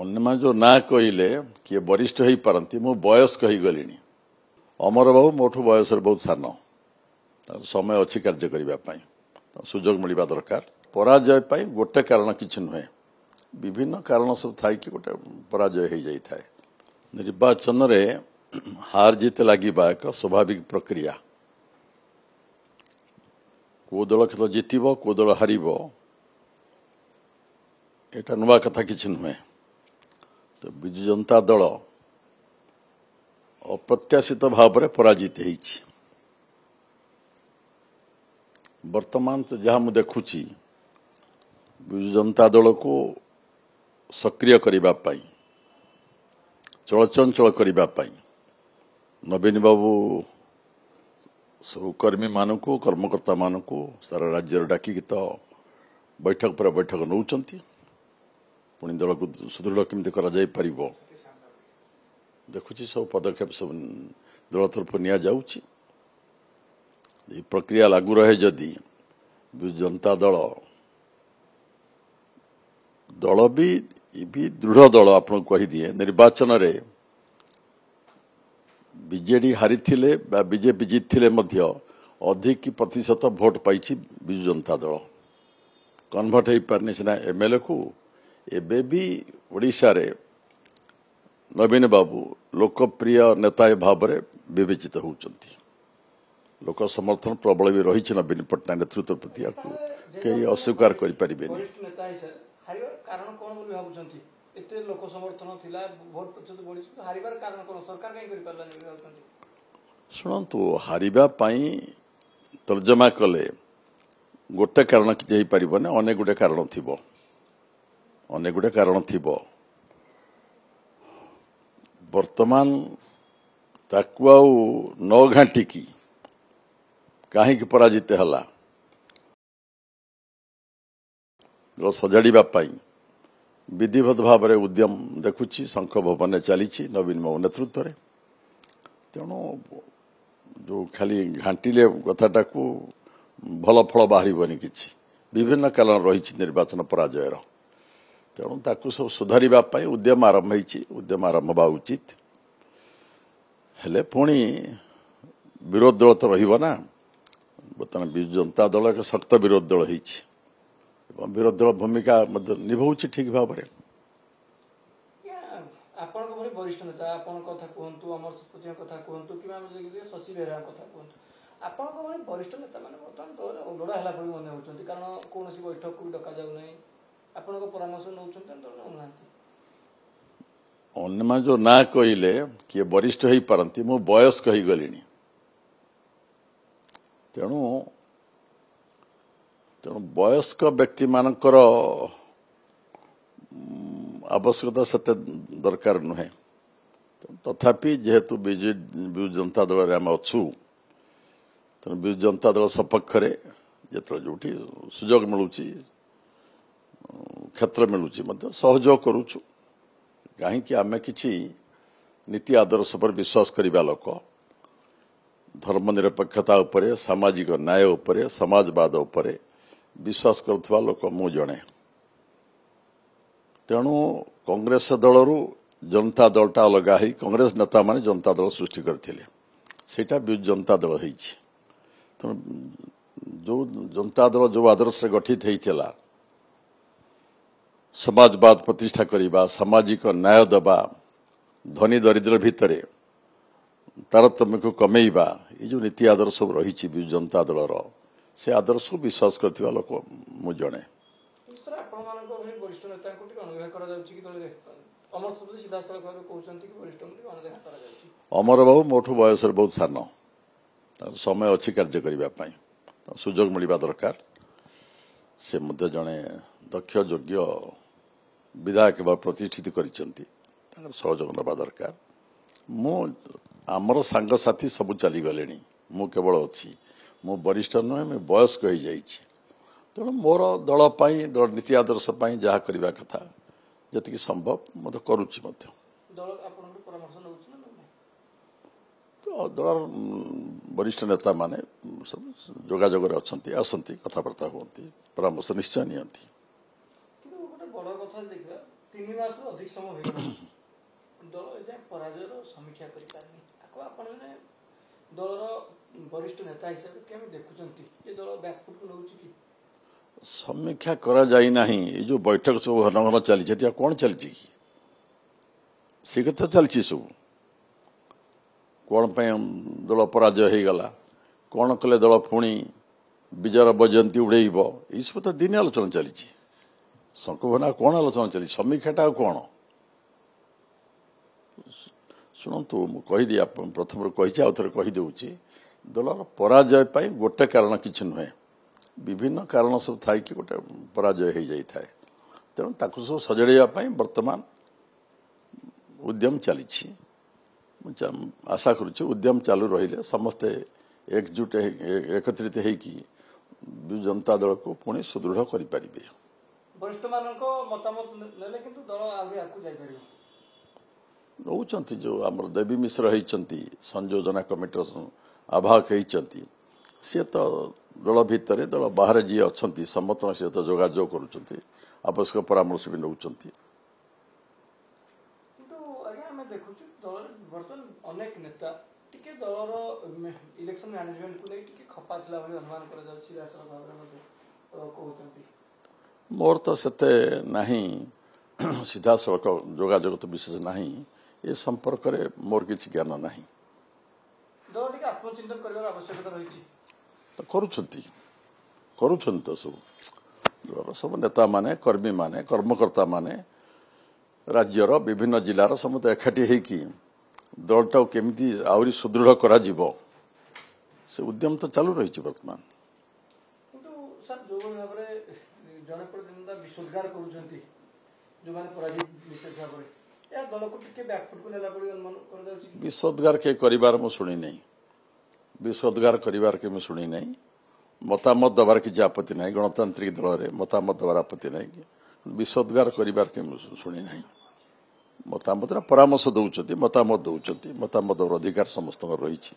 अन्मा जो ना कहले किए वरिष्ठ हो पारती मु बयस्क हो गली अमर बाबू मोठ बयस बहुत सान समय अच्छी कार्य करने सुजोग मिलवा दरकार पराजय पर गोटे कारण कि नुहे विभिन्न कारण सब थी गोटे पराजय हो जाए निर्वाचन हार जीत लगवा एक स्वाभाविक प्रक्रिया को दल खेत जितब को दल हार यहाँ नुआ कथा किसी नुहे ବିଜୁ ଜନତା ଦଳ ଅପ୍ରତ୍ୟାଶିତ ଭାବରେ ପରାଜିତ ହୋଇଛି ବର୍ତ୍ତମାନ ଯାହା ମୁଁ ଦେଖୁଛି ବିଜୁ ଜନତା ଦଳକୁ ସକ୍ରିୟ କରିବା ପାଇଁ ଚଳଚଞ୍ଚଳ କରିବା ପାଇଁ ନବୀନ ବାବୁ ସବୁ କର୍ମୀମାନଙ୍କୁ କର୍ମକର୍ତ୍ତାମାନଙ୍କୁ ସାରା ରାଜ୍ୟରେ ଡାକିକି ତ ବୈଠକ ପରେ ବୈଠକ ନେଉଛନ୍ତି ପୁଣି ଦଳକୁ ସୁଦୃଢ଼ କେମିତି କରାଯାଇପାରିବ ଦେଖୁଛି ସବୁ ପଦକ୍ଷେପ ସବୁ ଦଳ ତରଫରୁ ନିଆଯାଉଛି ଏହି ପ୍ରକ୍ରିୟା ଲାଗୁ ରହେ ଯଦି ବିଜୁ ଜନତା ଦଳ ଦଳ ବି ବି ଦୃଢ଼ ଦଳ ଆପଣଙ୍କୁ କହିଦିଏ ନିର୍ବାଚନରେ ବିଜେଡ଼ି ହାରିଥିଲେ ବା ବିଜେପି ଜିତିଥିଲେ ମଧ୍ୟ ଅଧିକ ପ୍ରତିଶତ ଭୋଟ୍ ପାଇଛି ବିଜୁ ଜନତା ଦଳ କନଭର୍ଟ ହୋଇପାରିନି ସିନା ଏମ୍ଏଲ୍ଏକୁ ଏବେ ବି ଓଡ଼ିଶାରେ ନବୀନ ବାବୁ ଲୋକପ୍ରିୟ ନେତା ଭାବରେ ବିବେଚିତ ହେଉଛନ୍ତି ଲୋକ ସମର୍ଥନ ପ୍ରବଳ ବି ରହିଛି ନବୀନ ପଟ୍ଟନାୟକ ନେତୃତ୍ୱ ପ୍ରତି ଆକୁ କେହି ଅସ୍ୱୀକାର କରିପାରିବେନି ଶୁଣନ୍ତୁ ହାରିବା ପାଇଁ ତର୍ଜମା କଲେ ଗୋଟେ କାରଣ କିଛି ହେଇପାରିବନି ଅନେକ ଗୋଟେ କାରଣ ଥିବ ଅନେକ ଗୁଡ଼ିଏ କାରଣ ଥିବ ବର୍ତ୍ତମାନ ତାକୁ ଆଉ ନ ଘାଣ୍ଟିକି କାହିଁକି ପରାଜିତ ହେଲା ସଜାଡ଼ିବା ପାଇଁ ବିଧିବଦ୍ଧ ଭାବରେ ଉଦ୍ୟମ ଦେଖୁଛି ଶଙ୍ଖ ଭବନରେ ଚାଲିଛି ନବୀନ ବାବୁ ନେତୃତ୍ୱରେ ତେଣୁ ଯେଉଁ ଖାଲି ଘାଣ୍ଟିଲେ କଥାଟାକୁ ଭଲ ଫଳ ବାହାରିବନି କିଛି ବିଭିନ୍ନ କାରଣ ରହିଛି ନିର୍ବାଚନ ପରାଜୟର ତେଣୁ ତାକୁ ସବୁ ସୁଧାରିବା ପାଇଁ ଉଦ୍ୟମ ଆରମ୍ଭ ହେଇଛି ଉଦ୍ୟମ ଆରମ୍ଭ ହେବା ଉଚିତ ହେଲେ ପୁଣି ବିରୋଧ ଦଳ ତ ରହିବ ନା ବର୍ତ୍ତମାନ ବିଜୁ ଜନତା ଦଳ ଏକ ଶକ୍ତ ବିରୋଧ ଦଳ ହେଇଛି ଏବଂ ବିରୋଧ ଦଳ ଭୂମିକା ମଧ୍ୟ ନିଭଉଛି ଠିକ ଭାବରେ ଆପଣଙ୍କ ଭଳି ବରିଷ୍ଠ ନେତାମାନେ ବର୍ତ୍ତମାନ ଦଳରେ ଓଲଡ଼ା ହେଲା ଭଳି ମନେ ହେଉଛନ୍ତି କାରଣ କୌଣସି ବୈଠକକୁ ବି ଡକାଯାଉ ନାହିଁ ଆପଣଙ୍କ ପରାମର୍ଶ ନେଉଛନ୍ତି ଅନ୍ୟମାନେ ଯୋଉ ନାଁ କହିଲେ କିଏ ବରିଷ୍ଠ ହେଇପାରନ୍ତି ମୁଁ ବୟସ୍କ ହେଇଗଲିଣି ତେଣୁ ତେଣୁ ବୟସ୍କ ବ୍ୟକ୍ତିମାନଙ୍କର ଆବଶ୍ୟକତା ସେତେ ଦରକାର ନୁହେଁ ତଥାପି ଯେହେତୁ ବିଜୁ ବିଜୁ ଜନତା ଦଳରେ ଆମେ ଅଛୁ ତେଣୁ ବିଜୁ ଜନତା ଦଳ ସପକ୍ଷରେ ଯେତେବେଳେ ଯୋଉଠି ସୁଯୋଗ ମିଳୁଛି କ୍ଷେତ୍ର ମିଳୁଛି ମଧ୍ୟ ସହଯୋଗ କରୁଛୁ କାହିଁକି ଆମେ କିଛି ନୀତି ଆଦର୍ଶ ଉପରେ ବିଶ୍ୱାସ କରିବା ଲୋକ ଧର୍ମନିରପେକ୍ଷତା ଉପରେ ସାମାଜିକ ନ୍ୟାୟ ଉପରେ ସମାଜବାଦ ଉପରେ ବିଶ୍ୱାସ କରୁଥିବା ଲୋକ ମୁଁ ଜଣେ ତେଣୁ କଂଗ୍ରେସ ଦଳରୁ ଜନତା ଦଳଟା ଅଲଗା ହୋଇ କଂଗ୍ରେସ ନେତାମାନେ ଜନତା ଦଳ ସୃଷ୍ଟି କରିଥିଲେ ସେଇଟା ବିଜୁ ଜନତା ଦଳ ହୋଇଛି ତେଣୁ ଯେଉଁ ଜନତା ଦଳ ଯେଉଁ ଆଦର୍ଶରେ ଗଠିତ ହୋଇଥିଲା ସମାଜବାଦ ପ୍ରତିଷ୍ଠା କରିବା ସାମାଜିକ ନ୍ୟାୟ ଦେବା ଧନୀ ଦରିଦ୍ର ଭିତରେ ତାରତମ୍ୟକୁ କମେଇବା ଏ ଯେଉଁ ନୀତି ଆଦର୍ଶ ସବୁ ରହିଛି ବିଜୁ ଜନତା ଦଳର ସେ ଆଦର୍ଶ ବିଶ୍ୱାସ କରିଥିବା ଲୋକ ମୁଁ ଜଣେ ଅମରବାବୁ ମୋଠୁ ବୟସରେ ବହୁତ ସାନ ତାଙ୍କର ସମୟ ଅଛି କାର୍ଯ୍ୟ କରିବା ପାଇଁ ସୁଯୋଗ ମିଳିବା ଦରକାର ସେ ମଧ୍ୟ ଜଣେ ଦକ୍ଷ ଯୋଗ୍ୟ ବିଧାୟକ ବା ପ୍ରତିଷ୍ଠିତ କରିଛନ୍ତି ତାଙ୍କର ସହଯୋଗ ନେବା ଦରକାର ମୁଁ ଆମର ସାଙ୍ଗସାଥି ସବୁ ଚାଲିଗଲେଣି ମୁଁ କେବଳ ଅଛି ମୁଁ ବରିଷ୍ଠ ନୁହେଁ ମୁଁ ବୟସ୍କ ହୋଇଯାଇଛି ତେଣୁ ମୋର ଦଳ ପାଇଁ ଦଳ ନୀତି ଆଦର୍ଶ ପାଇଁ ଯାହା କରିବା କଥା ଯେତିକି ସମ୍ଭବ ମୁଁ କରୁଛି ମଧ୍ୟ ତ ଦଳର ବରିଷ୍ଠ ନେତାମାନେ ସବୁ ଯୋଗାଯୋଗରେ ଅଛନ୍ତି ଆସନ୍ତି କଥାବାର୍ତ୍ତା ହୁଅନ୍ତି ପରାମର୍ଶ ନିଶ୍ଚୟ ନିଅନ୍ତି କଥା ଦେଖିବା ତିନି ମାସ ଅଧିକ ସମୟ ହେଇଗଲା ଦଳ ଏଯାଏଁ ପରାଜୟର ସମୀକ୍ଷା କରିପାରିନି ଆକୁ ଆପଣ ମାନେ ଦଳର ବରିଷ୍ଠ ନେତା ହିସାବରେ କେମିତି ଦେଖୁଛନ୍ତି ଏ ଦଳ ବ୍ୟାକଫୁଟକୁ ନେଉଛି କି ସମୀକ୍ଷା କରାଯାଇ ନାହିଁ ଏ ଯୋଉ ବୈଠକ ସବୁ ଘନ ଘନ ଚାଲିଛି ଏଠି କଣ ଚାଲିଛି କି ସେ କଥା ଚାଲିଛି ସବୁ କ'ଣ ପାଇଁ ଦଳ ପରାଜୟ ହେଇଗଲା କ'ଣ କଲେ ଦଳ ପୁଣି ବିଜୟର ବୈଜୟନ୍ତୀ ଉଡ଼େଇବ ଏଇସବୁ ତ ଦିନେ ଆଲୋଚନା ଚାଲିଛି ସଙ୍କଭନା କ'ଣ ଆଲୋଚନା ଚାଲିଛି ସମୀକ୍ଷାଟା ଆଉ କ'ଣ ଶୁଣନ୍ତୁ ମୁଁ କହିଦିଏ ଆପଣ ପ୍ରଥମରୁ କହିଛି ଆଉ ଥରେ କହିଦେଉଛି ଦଳର ପରାଜୟ ପାଇଁ ଗୋଟେ କାରଣ କିଛି ନୁହେଁ ବିଭିନ୍ନ କାରଣ ସବୁ ଥାଇକି ଗୋଟେ ପରାଜୟ ହୋଇଯାଇଥାଏ ତେଣୁ ତାକୁ ସବୁ ସଜାଡ଼ିବା ପାଇଁ ବର୍ତ୍ତମାନ ଉଦ୍ୟମ ଚାଲିଛି ମୁଁ ଆଶା କରୁଛି ଉଦ୍ୟମ ଚାଲୁ ରହିଲେ ସମସ୍ତେ ଏକଜୁଟ ଏକତ୍ରିତ ହୋଇକି ବିଜୁ ଜନତା ଦଳକୁ ପୁଣି ସୁଦୃଢ଼ କରିପାରିବେ ବରିଷ୍ଠ ମାନଙ୍କ ଆମର ଦେବୀ ମିଶ୍ର ହେଇଛନ୍ତି ସଂଯୋଜନା କମିଟିର ଆବାହକ ହେଇଛନ୍ତି ସିଏ ତ ଦଳ ଭିତରେ ଦଳ ବାହାରେ ଯିଏ ଅଛନ୍ତି ସମସ୍ତଙ୍କ ସହିତ ଯୋଗାଯୋଗ କରୁଛନ୍ତି ଆବଶ୍ୟକ ପରାମର୍ଶ ବି ନେଉଛନ୍ତି କିନ୍ତୁ ମ୍ୟାନେଜମେଣ୍ଟକୁ ନେଇ ଟିକେ ଖପା ଥିଲା ଭଳି ଅନୁମାନ କରାଯାଉଛି ଭାବରେ ମଧ୍ୟ କହୁଛନ୍ତି ମୋର ତ ସେତେ ନାହିଁ ସିଧାସଳଖ ଯୋଗାଯୋଗ ତ ବିଶେଷ ନାହିଁ ଏ ସମ୍ପର୍କରେ ମୋର କିଛି ଜ୍ଞାନ ନାହିଁ କରୁଛନ୍ତି କରୁଛନ୍ତି ତ ସବୁ ଦଳର ସବୁ ନେତାମାନେ କର୍ମୀମାନେ କର୍ମକର୍ତ୍ତାମାନେ ରାଜ୍ୟର ବିଭିନ୍ନ ଜିଲ୍ଲାର ସମସ୍ତେ ଏକାଠି ହୋଇକି ଦଳଟାକୁ କେମିତି ଆହୁରି ସୁଦୃଢ଼ କରାଯିବ ସେ ଉଦ୍ୟମ ତ ଚାଲୁ ରହିଛି ବର୍ତ୍ତମାନ ବିଶୋଦ୍ଗାର ଯେଉଁଭଳି କିଏ କରିବାର ମୁଁ ଶୁଣି ନାହିଁ ବିଶୋଧଗାର କରିବାର କି ମୁଁ ନାହିଁ ମତାମତ ଦେବାର କିଛି ଆପତ୍ତି ନାହିଁ ଗଣତାନ୍ତ୍ରିକ ଦଳରେ ମତାମତ ଦେବାର ଆପତ୍ତି ନାହିଁ ବିଶୋଦ୍ଗାର କରିବାର କି ମୁଁ ନାହିଁ ମତାମତରେ ପରାମର୍ଶ ଦେଉଛନ୍ତି ମତାମତ ଦେଉଛନ୍ତି ମତାମତ ଦେବାର ଅଧିକାର ସମସ୍ତଙ୍କର ରହିଛି